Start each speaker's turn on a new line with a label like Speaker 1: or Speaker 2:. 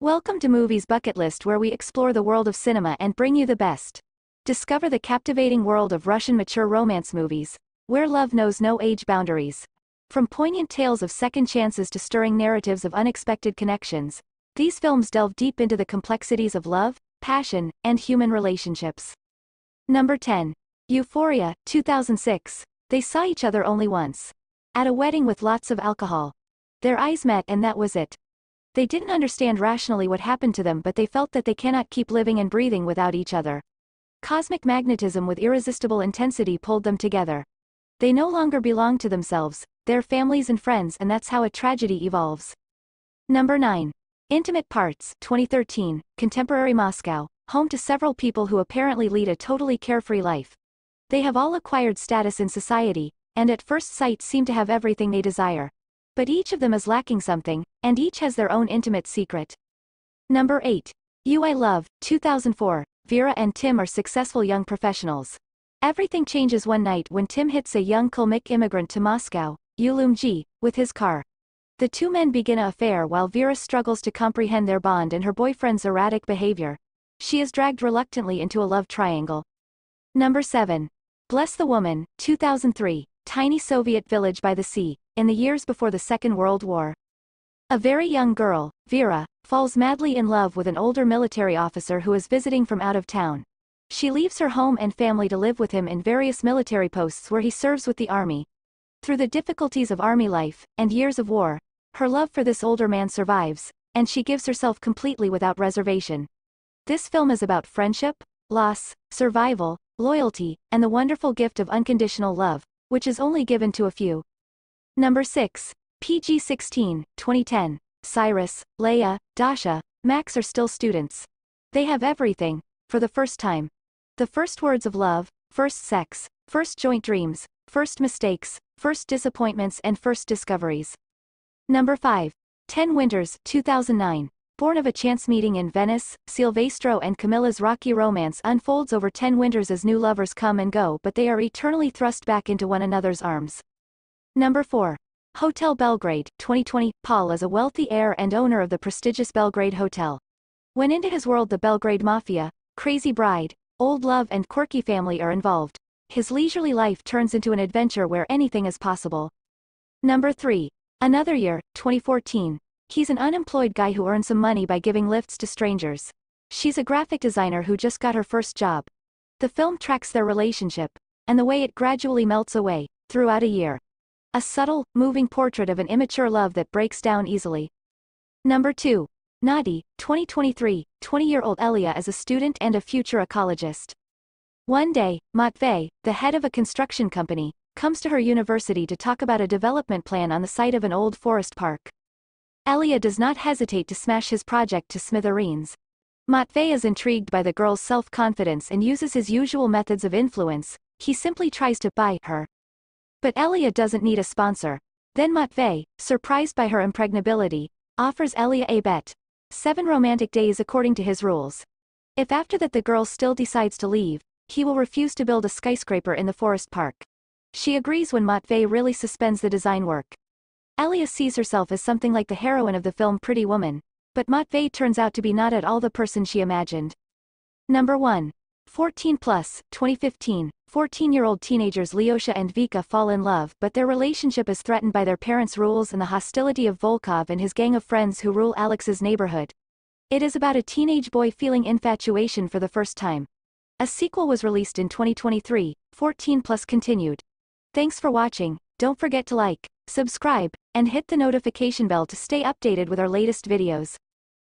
Speaker 1: Welcome to Movies Bucket List where we explore the world of cinema and bring you the best. Discover the captivating world of Russian mature romance movies, where love knows no age boundaries. From poignant tales of second chances to stirring narratives of unexpected connections, these films delve deep into the complexities of love, passion, and human relationships. Number 10. Euphoria, 2006. They saw each other only once. At a wedding with lots of alcohol. Their eyes met and that was it. They didn't understand rationally what happened to them but they felt that they cannot keep living and breathing without each other. Cosmic magnetism with irresistible intensity pulled them together. They no longer belong to themselves, their families and friends and that's how a tragedy evolves. Number 9. Intimate Parts 2013, Contemporary Moscow, home to several people who apparently lead a totally carefree life. They have all acquired status in society, and at first sight seem to have everything they desire. But each of them is lacking something, and each has their own intimate secret. Number 8. You I Love, 2004. Vera and Tim are successful young professionals. Everything changes one night when Tim hits a young Kalmyk immigrant to Moscow, Ulumji, with his car. The two men begin an affair while Vera struggles to comprehend their bond and her boyfriend's erratic behavior. She is dragged reluctantly into a love triangle. Number 7. Bless the Woman, 2003 tiny Soviet village by the sea, in the years before the Second World War. A very young girl, Vera, falls madly in love with an older military officer who is visiting from out of town. She leaves her home and family to live with him in various military posts where he serves with the army. Through the difficulties of army life, and years of war, her love for this older man survives, and she gives herself completely without reservation. This film is about friendship, loss, survival, loyalty, and the wonderful gift of unconditional love, which is only given to a few. Number 6. PG-16, 2010. Cyrus, Leia, Dasha, Max are still students. They have everything, for the first time. The first words of love, first sex, first joint dreams, first mistakes, first disappointments and first discoveries. Number 5. 10 Winters, 2009 born of a chance meeting in Venice, Silvestro and Camilla's rocky romance unfolds over ten winters as new lovers come and go but they are eternally thrust back into one another's arms. Number 4. Hotel Belgrade, 2020, Paul is a wealthy heir and owner of the prestigious Belgrade Hotel. When into his world the Belgrade Mafia, crazy bride, old love and quirky family are involved, his leisurely life turns into an adventure where anything is possible. Number 3. Another Year, 2014, He's an unemployed guy who earns some money by giving lifts to strangers. She's a graphic designer who just got her first job. The film tracks their relationship, and the way it gradually melts away, throughout a year. A subtle, moving portrait of an immature love that breaks down easily. Number 2. Nadi, 2023, 20-year-old Elia is a student and a future ecologist. One day, Matvei, the head of a construction company, comes to her university to talk about a development plan on the site of an old forest park. Elia does not hesitate to smash his project to smithereens. Matvey is intrigued by the girl's self-confidence and uses his usual methods of influence, he simply tries to buy her. But Elia doesn't need a sponsor. Then Matvey, surprised by her impregnability, offers Elia a bet. Seven romantic days according to his rules. If after that the girl still decides to leave, he will refuse to build a skyscraper in the forest park. She agrees when Matvey really suspends the design work. Alia sees herself as something like the heroine of the film Pretty Woman, but Matvei turns out to be not at all the person she imagined. Number 1. 14 plus, 2015, 14-year-old teenagers Lyosha and Vika fall in love but their relationship is threatened by their parents' rules and the hostility of Volkov and his gang of friends who rule Alex's neighborhood. It is about a teenage boy feeling infatuation for the first time. A sequel was released in 2023, 14 plus continued. Thanks for watching, don't forget to like subscribe, and hit the notification bell to stay updated with our latest videos.